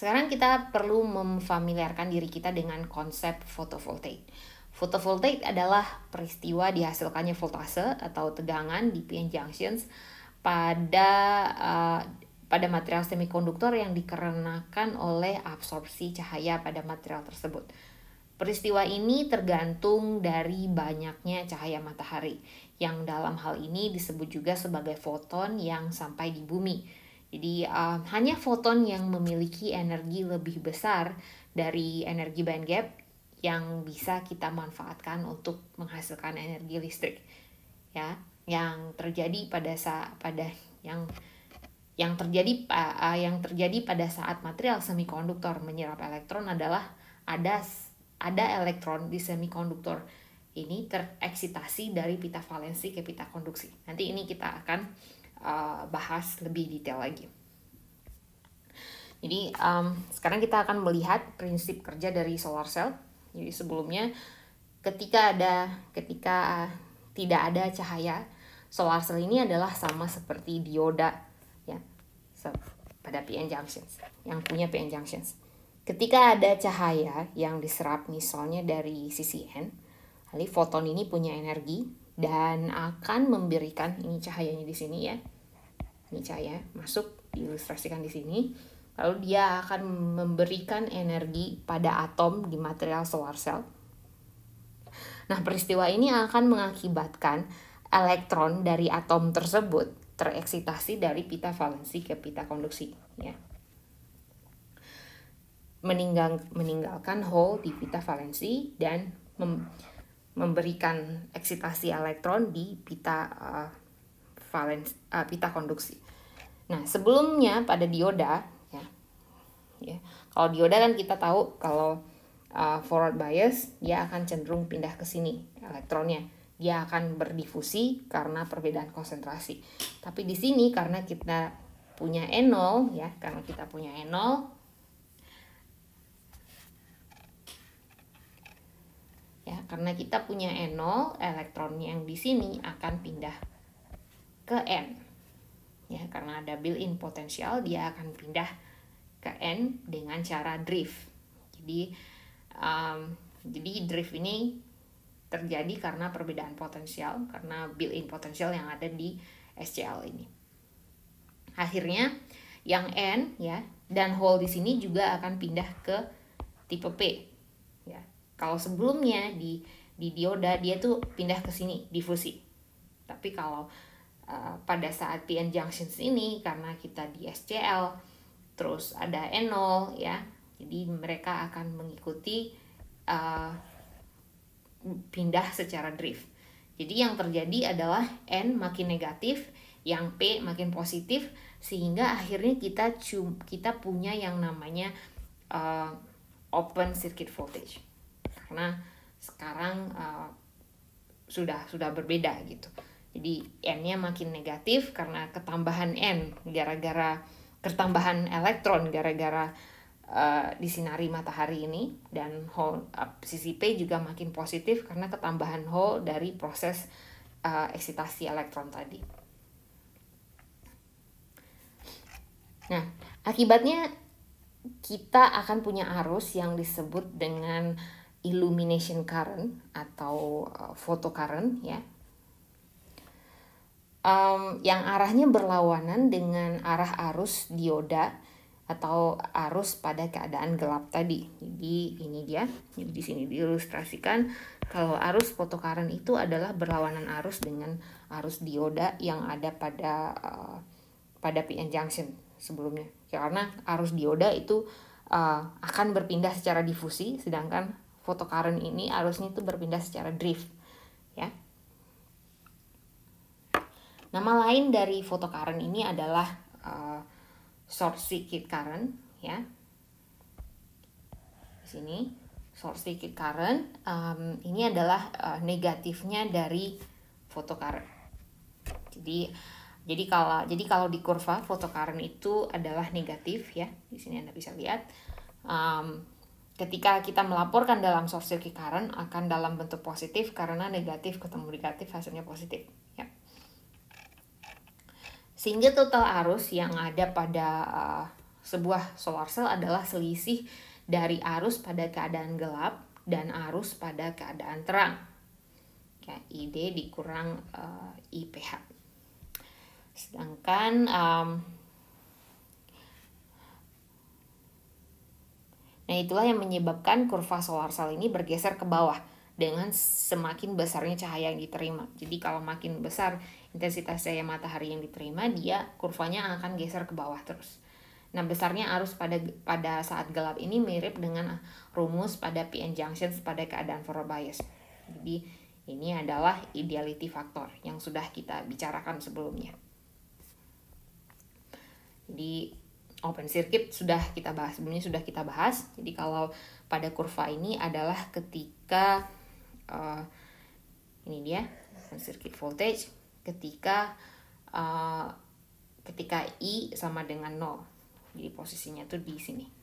Sekarang kita perlu memfamiliarkan diri kita dengan konsep fotovoltaik. Fotovoltaik adalah peristiwa dihasilkannya voltase atau tegangan di p junctions pada uh, pada material semikonduktor yang dikarenakan oleh absorpsi cahaya pada material tersebut. Peristiwa ini tergantung dari banyaknya cahaya matahari, yang dalam hal ini disebut juga sebagai foton yang sampai di bumi jadi uh, hanya foton yang memiliki energi lebih besar dari energi band gap yang bisa kita manfaatkan untuk menghasilkan energi listrik. Ya, yang terjadi pada saat pada yang yang terjadi uh, uh, yang terjadi pada saat material semikonduktor menyerap elektron adalah ada ada elektron di semikonduktor ini tereksitasi dari pita valensi ke pita konduksi. Nanti ini kita akan Eh, bahas lebih detail lagi. Jadi um, sekarang kita akan melihat prinsip kerja dari solar cell. Jadi sebelumnya ketika ada ketika uh, tidak ada cahaya, solar cell ini adalah sama seperti dioda ya So pada PN junctions yang punya PN junctions. Ketika ada cahaya yang diserap misalnya dari sisi N, foton ini punya energi dan akan memberikan ini cahayanya di sini ya. Ini cahaya masuk diilustrasikan di sini. Lalu dia akan memberikan energi pada atom di material solar cell. Nah, peristiwa ini akan mengakibatkan elektron dari atom tersebut tereksitasi dari pita valensi ke pita konduksi ya. Meninggal, meninggalkan hole di pita valensi dan memberikan eksitasi elektron di pita uh, valens uh, pita konduksi. Nah, sebelumnya pada dioda ya. Ya. Kalau dioda kan kita tahu kalau uh, forward bias dia akan cenderung pindah ke sini elektronnya. Dia akan berdifusi karena perbedaan konsentrasi. Tapi di sini karena kita punya n 0 ya, karena kita punya n 0 Karena kita punya n0 elektron yang di sini akan pindah ke N. Ya, karena ada built-in potensial, dia akan pindah ke N dengan cara drift. Jadi um, jadi drift ini terjadi karena perbedaan potensial, karena built-in potensial yang ada di SCL ini. Akhirnya yang N ya dan hole di sini juga akan pindah ke tipe P kalau sebelumnya di di dioda dia tuh pindah ke sini difusi. Tapi kalau uh, pada saat PN junctions ini karena kita di SCL terus ada nol ya. Jadi mereka akan mengikuti uh, pindah secara drift. Jadi yang terjadi adalah N makin negatif, yang P makin positif sehingga akhirnya kita kita punya yang namanya uh, open circuit voltage karena sekarang uh, sudah sudah berbeda gitu jadi n-nya makin negatif karena ketambahan n gara-gara ketambahan elektron gara-gara uh, eh, disinari matahari ini dan hole uh, sisi p juga makin positif karena ketambahan hole dari proses uh, eksitasi elektron tadi nah akibatnya kita akan punya arus yang disebut dengan illumination current atau uh, photo current ya um, yang arahnya berlawanan dengan arah arus dioda atau arus pada keadaan gelap tadi. Jadi ini dia, jadi di sini diilustrasikan kalau arus fotokaren itu adalah berlawanan arus dengan arus dioda yang ada pada uh, pada PN junction sebelumnya. Karena arus dioda itu uh, akan berpindah secara difusi, sedangkan photocurrent ini arusnya itu berpindah secara drift ya. Nama lain dari photocurrent ini adalah uh, eh, short circuit current ya. Di sini short circuit current um, ini adalah uh, negatifnya dari photocurrent. Jadi jadi kalau jadi kalau di kurva photocurrent itu adalah negatif ya. Di sini Anda bisa lihat um, ketika kita melaporkan dalam sosial circuit current akan dalam bentuk positif karena negatif ketemu negatif hasilnya positif ya. sehingga total arus yang ada pada uh, sebuah solar cell adalah selisih dari arus pada keadaan gelap dan arus pada keadaan terang ya ID dikurang uh, eh, IPH sedangkan um, Nah itulah yang menyebabkan kurva solar cell ini bergeser ke bawah dengan semakin besarnya cahaya yang diterima. Jadi kalau makin besar intensitas cahaya matahari yang diterima, dia kurvanya akan geser ke bawah terus. Nah, besarnya arus pada pada saat gelap ini mirip dengan rumus pada PN junction pada keadaan forward bias. Jadi ini adalah ideality factor yang sudah kita bicarakan sebelumnya. Jadi open circuit sudah kita bahas sebelumnya sudah kita bahas jadi kalau pada kurva ini adalah ketika uh, ini dia open circuit voltage ketika uh, ketika i sama dengan nol, jadi posisinya tuh di sini